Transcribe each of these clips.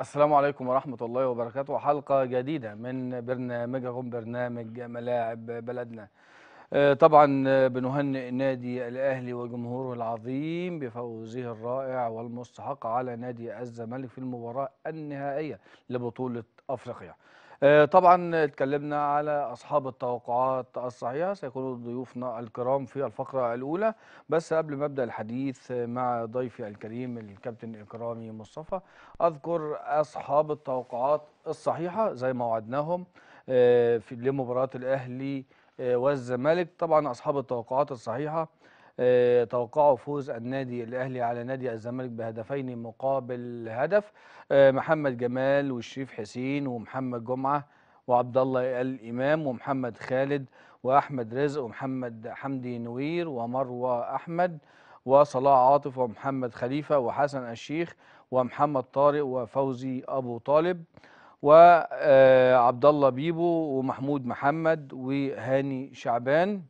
السلام عليكم ورحمة الله وبركاته حلقة جديدة من برنامجكم برنامج ملاعب بلدنا آه، طبعا آه، بنهنئ النادي الأهلي وجمهوره العظيم بفوزه الرائع والمستحق على نادي الزمالك في المباراة النهائية لبطولة أفريقيا آه، طبعا اتكلمنا على اصحاب التوقعات الصحيحه سيكونوا ضيوفنا الكرام في الفقره الاولى بس قبل ما ابدا الحديث مع ضيفي الكريم الكابتن اكرامي مصطفى اذكر اصحاب التوقعات الصحيحه زي ما وعدناهم آه، لمباراه الاهلي آه، والزمالك طبعا اصحاب التوقعات الصحيحه آه، توقعوا فوز النادي الاهلي على نادي الزمالك بهدفين مقابل هدف آه، محمد جمال والشريف حسين ومحمد جمعه وعبد الله الامام ومحمد خالد واحمد رزق ومحمد حمدي نوير ومروه احمد وصلاح عاطف ومحمد خليفه وحسن الشيخ ومحمد طارق وفوزي ابو طالب وعبد آه، الله بيبو ومحمود محمد وهاني شعبان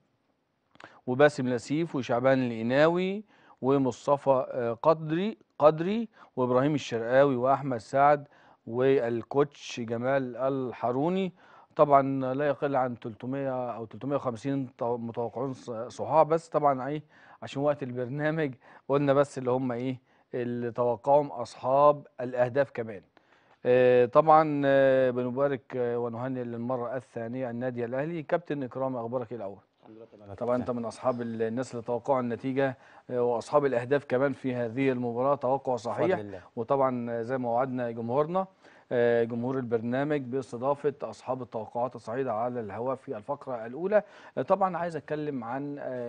وباسم لسيف وشعبان الإناوي ومصطفى آه، قدري قدري وابراهيم الشرقاوي واحمد سعد والكوتش جمال الحروني طبعا لا يقل عن 300 او 350 متوقعون صحاح بس طبعا ايه عشان وقت البرنامج قلنا بس اللي هم ايه اللي توقعهم اصحاب الاهداف كمان آه، طبعا آه، بنبارك ونهنئ للمره الثانيه النادي الاهلي كابتن اكرام اخبارك إيه الاول الحمد لله آه، طبعا انت من اصحاب الناس اللي توقعوا النتيجه آه، واصحاب الاهداف كمان في هذه المباراه توقع صحيح وطبعا زي ما وعدنا جمهورنا آه، جمهور البرنامج باستضافه اصحاب التوقعات الصعيده على الهواء في الفقره الاولى طبعا عايز اتكلم عن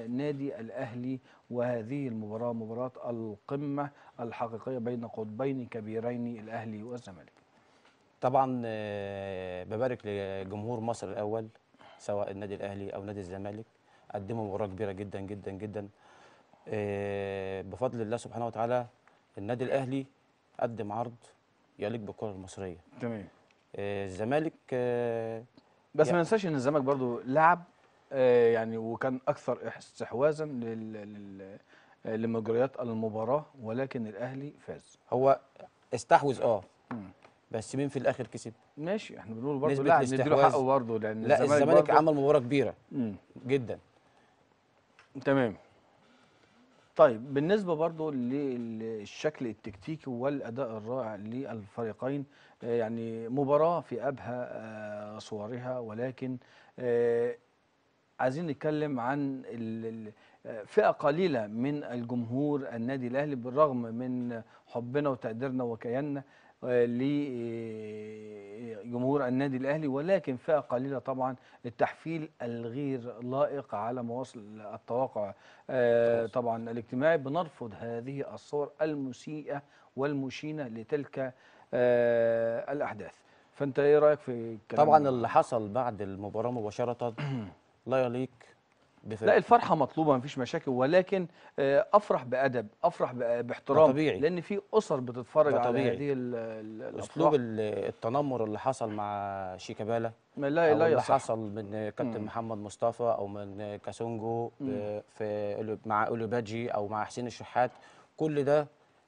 نادي الاهلي وهذه المباراه مباراه القمه الحقيقيه بين قطبين كبيرين الاهلي والزمالك طبعا ببارك لجمهور مصر الاول سواء النادي الاهلي او نادي الزمالك قدموا مباراه كبيره جدا جدا جدا آه، بفضل الله سبحانه وتعالى النادي الاهلي قدم عرض يليق بالكره المصريه تمام آه، الزمالك آه، بس يعني ما ننساش ان الزمالك برضو لعب يعني وكان اكثر استحواذا لمجريات المباراه ولكن الاهلي فاز هو استحوذ اه بس مين في الاخر كسب؟ ماشي احنا بنقول برضه لا نديله حقه برضه لان لا الزمالك عمل مباراه كبيره مم. جدا تمام طيب بالنسبه برضه للشكل التكتيكي والاداء الرائع للفريقين آه، يعني مباراه في ابهى آه، صورها ولكن آه، عايزين نتكلم عن فئه قليله من الجمهور النادي الاهلي بالرغم من حبنا وتقديرنا وكياننا لجمهور آه، النادي الأهلي ولكن فئة قليلة طبعا التحفيل الغير لائق على مواصل التوقع آه، طبعا الاجتماعي بنرفض هذه الصور المسيئة والمشينة لتلك آه، الأحداث فأنت إيه رأيك في الكلام طبعا اللي حصل بعد المباراة مباشرة لا يليق لا الفرحه مطلوبه مفيش مشاكل ولكن آه، افرح بادب افرح باحترام طبيعي. لان في اسر بتتفرج على هذه الاسلوب التنمر اللي حصل مع شيكابالا لا لا اللي صح. حصل من كابتن محمد مصطفى او من كاسونجو في مع اولوباجي او مع حسين الشحات كل ده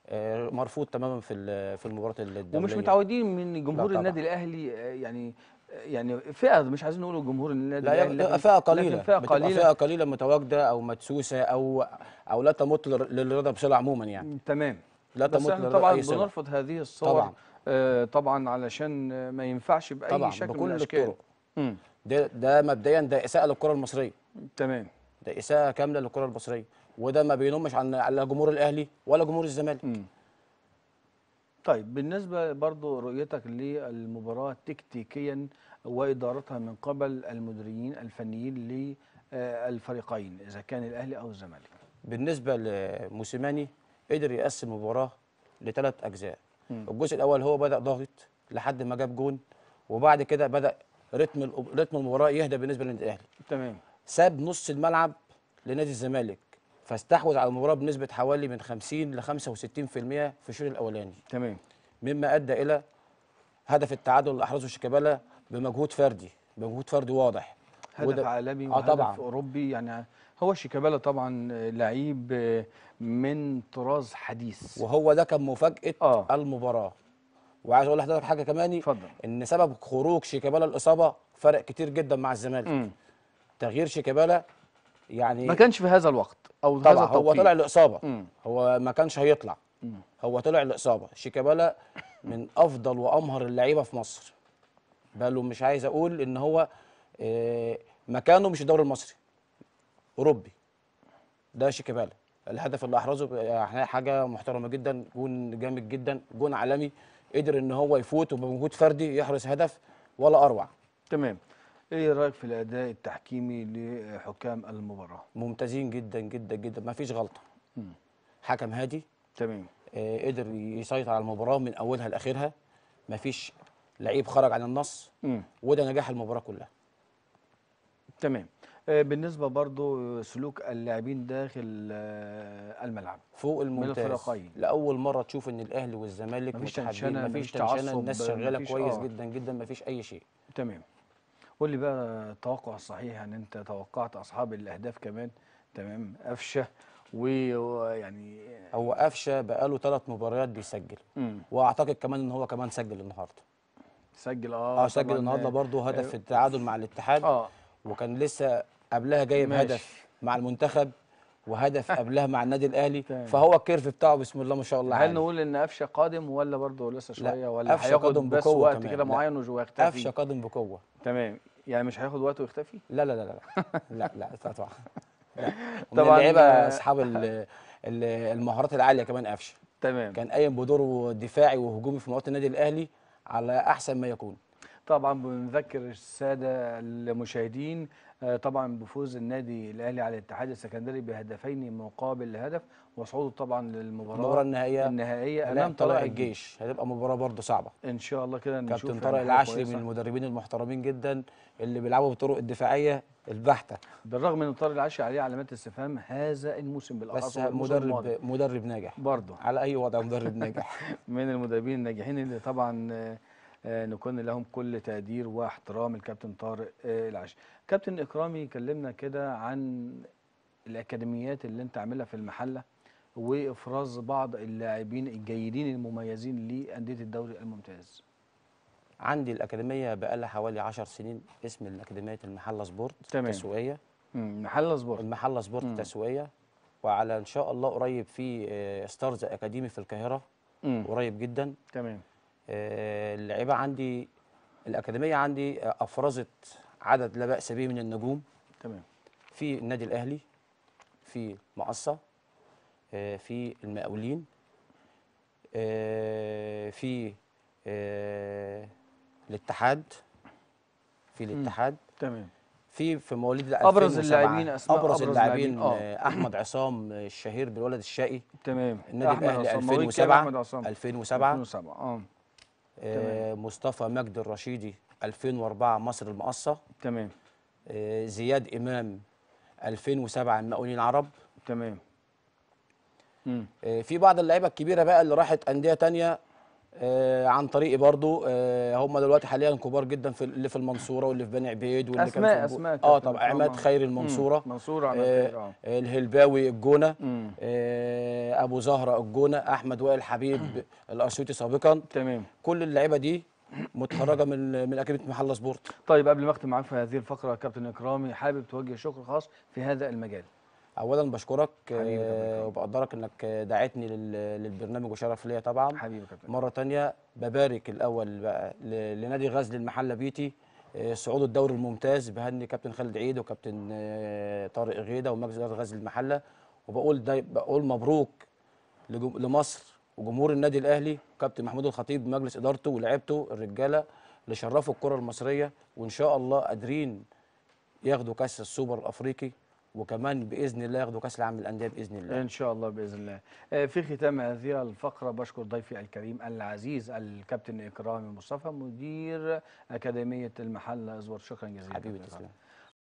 آه، مرفوض تماما في في المباراه الدوليه ومش متعودين من جمهور النادي الاهلي آه، يعني يعني فئه مش عايزين نقول جمهور النادي لا يعني فئه قليله فئه قليله فئه قليله متواجده او مدسوسه او او لا تمت للرضا بصله عموما يعني تمام لا تمت للرضا طبعا بنرفض هذه الصور طبعا آه طبعا علشان ما ينفعش باي طبعا شكل بكل من الاشكال الطرق ده ده مبدئيا ده اساءه للكره المصريه تمام ده اساءه كامله للكره المصريه وده ما بينمش عن على جمهور الاهلي ولا جمهور الزمالك طيب بالنسبة برضو رؤيتك للمباراة تكتيكيا وإدارتها من قبل المديرين الفنيين للفريقين إذا كان الأهلي أو الزمالك بالنسبة لموسيماني قدر يقسم المباراة لثلاث أجزاء م. الجزء الأول هو بدأ ضاغط لحد ما جاب جون وبعد كده بدأ رتم رتم المباراة يهدى بالنسبة للنادي الأهلي تمام ساب نص الملعب لنادي الزمالك فاستحوذ على المباراه بنسبه حوالي من 50 ل 65% في الشوط الاولاني تمام مما ادى الى هدف التعادل اللي احرزه شيكابالا بمجهود فردي بمجهود فردي واضح هدف وده... عالمي آه، وهدف آه طبعًا. اوروبي يعني هو شيكابالا طبعا لعيب آه، من طراز حديث وهو ده كان مفاجاه آه. المباراه وعايز اقول لحضرتك حاجه كمان ان سبب خروج شيكابالا الاصابه فرق كتير جدا مع الزمالك تغيير شيكابالا يعني ما كانش في هذا الوقت او طلع هو طلع الاصابه هو ما كانش هيطلع مم. هو طلع الاصابه شيكابالا من افضل وامهر اللعيبه في مصر بل مش عايز اقول ان هو آه، مكانه مش الدوري المصري اوروبي ده شيكابالا الهدف اللي احرزه يعني حاجه محترمه جدا جون جامد جدا جون عالمي قدر ان هو يفوت وبمجهود فردي يحرز هدف ولا اروع تمام ايه رايك في الاداء التحكيمي لحكام المباراه ممتازين جدا جدا جدا ما فيش غلطه حكم هادي تمام آه قدر يسيطر على المباراه من اولها لاخرها ما فيش لعيب خرج عن النص مم. وده نجاح المباراه كلها تمام آه بالنسبه برضو آه، سلوك اللاعبين داخل آه الملعب فوق الممتاز من الفرقين لاول مره تشوف ان الاهلي والزمالك مفيش تنشنه مفيش تنشنه الناس شغاله آه. كويس آه. جدا جدا مفيش اي شيء تمام قول لي بقى التوقع الصحيح ان يعني انت توقعت اصحاب الاهداف كمان تمام قفشه ويعني هو قفشه بقاله ثلاث مباريات بيسجل واعتقد كمان ان هو كمان سجل النهارده سجل اه اه سجل النهارده برضه آه، هدف في التعادل مع الاتحاد اه وكان لسه قبلها جايب هدف مع المنتخب وهدف قبلها مع النادي الاهلي طيب. فهو الكيرف بتاعه بسم الله ما شاء الله هل نقول ان قفشه قادم ولا برضه لسه شويه ولا هياخد بس وقت كده معين وهيختفي قفشه قادم بقوه تمام يعني مش هياخد وقت ويختفي؟ لا لا لا لا لا لا طبعا لا طبعا اللعيبه آه. اصحاب المهارات العاليه كمان قفشه تمام كان قايم بدوره دفاعي وهجومي في مباراه النادي الاهلي على احسن ما يكون طبعا بنذكر الساده المشاهدين آه، طبعا بفوز النادي الاهلي على الاتحاد السكندري بهدفين مقابل هدف وصعوده طبعا للمباراه المباراه النهائيه النهائيه امام طلائع الجيش هتبقى مباراه برضه صعبه ان شاء الله كده نشوف كابتن يعني طارق العشري من المدربين المحترمين جدا اللي بيلعبوا بالطرق الدفاعيه البحته بالرغم ان طارق العشري عليه علامات استفهام هذا الموسم بالاخص بس مدرب مدرب ناجح برضه على اي وضع مدرب ناجح من المدربين الناجحين اللي طبعا آه، آه، نكون لهم كل تقدير واحترام الكابتن طارق آه، العش كابتن اكرامي كلمنا كده عن الاكاديميات اللي انت عاملها في المحله وافراز بعض اللاعبين الجيدين المميزين لانديه الدوري الممتاز عندي الاكاديميه بقالها حوالي 10 سنين اسم الاكاديميه المحله سبورت تمام. التسويقيه المحله سبورت المحله سبورت التسويقيه وعلى ان شاء الله قريب في آه، ستارز اكاديمي في القاهره قريب جدا تمام آه، اللعيبه عندي الاكاديميه عندي آه، افرزت عدد لا باس به من النجوم تمام في النادي الاهلي في مقصه آه، في المقاولين في الاتحاد في الاتحاد تمام في في مواليد 2007 ابرز اللاعبين اسماء ابرز, اللاعبين احمد عصام الشهير بالولد الشقي تمام النادي الاهلي 2007 أحمد 2007 2007 اه تمام. آه، مصطفى مجد الرشيدي 2004 مصر المقصه تمام آه، زياد امام 2007 المقاولين العرب تمام آه، في بعض اللعيبه الكبيره بقى اللي راحت انديه تانية آه، عن طريقي برضو آه، هم دلوقتي حاليا كبار جدا في اللي في المنصوره واللي في بني عبيد واللي اسماء كان في اسماء اه طبعا عماد خير المنصوره منصوره عماد آه، خير آه الهلباوي الجونه آه ابو زهره الجونه احمد وائل حبيب الاسيوطي سابقا تمام كل اللعيبه دي متخرجه من من اكاديميه محله سبورت طيب قبل ما اختم معاك في هذه الفقره كابتن اكرامي حابب توجه شكر خاص في هذا المجال اولا بشكرك آه، وبقدرك انك دعيتني للبرنامج وشرف ليا طبعا حبيبي كابتن مره ثانيه ببارك الاول بقى لنادي غزل المحله بيتي آه، صعود الدوري الممتاز بهني كابتن خالد عيد وكابتن آه، طارق غيده ومجلس اداره غزل المحله وبقول داي بقول مبروك لمصر وجمهور النادي الاهلي وكابتن محمود الخطيب مجلس ادارته ولاعيبته الرجاله اللي شرفوا الكره المصريه وان شاء الله قادرين ياخدوا كاس السوبر الافريقي وكمان باذن الله ياخدوا كاس العالم للانديه باذن الله ان شاء الله باذن الله آه، في ختام هذه الفقره بشكر ضيفي الكريم العزيز الكابتن اكرامي مصطفى مدير اكاديميه المحله ازور شكرا جزيلا حبيبي تسلم